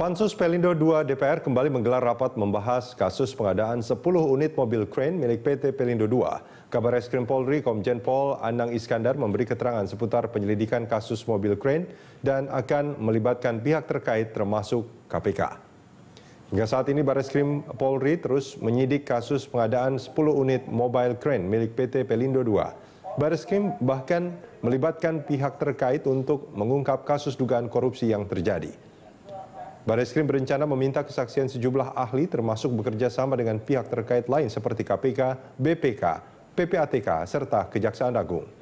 Pansus Pelindo II DPR kembali menggelar rapat membahas kasus pengadaan 10 unit mobil crane milik PT Pelindo II. Kabar Eskrim Polri Komjen Pol Anang Iskandar memberi keterangan seputar penyelidikan kasus mobil crane dan akan melibatkan pihak terkait termasuk KPK. Hingga saat ini Krim Polri terus menyidik kasus pengadaan 10 unit mobile crane milik PT Pelindo II. Krim bahkan melibatkan pihak terkait untuk mengungkap kasus dugaan korupsi yang terjadi. Baris Krim berencana meminta kesaksian sejumlah ahli termasuk bekerja sama dengan pihak terkait lain seperti KPK, BPK, PPATK, serta Kejaksaan Agung.